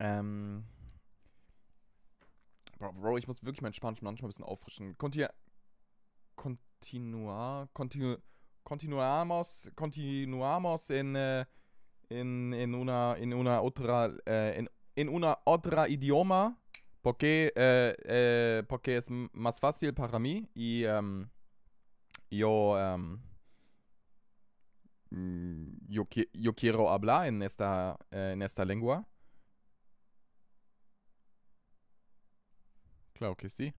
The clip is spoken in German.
Ähm. Bro, bro, ich muss wirklich mein Spanisch manchmal ein bisschen auffrischen. Kontia. Continuar. Continu, continuamos. Continuamos en. Äh, en, una. En una otra. Äh, en, en una otra idioma. Porque. Äh, äh, porque es más fácil para mí. Y. Ähm, yo. Ähm, mm, yo, yo quiero hablar en esta, äh, en esta lengua. Klarer jo ikke si.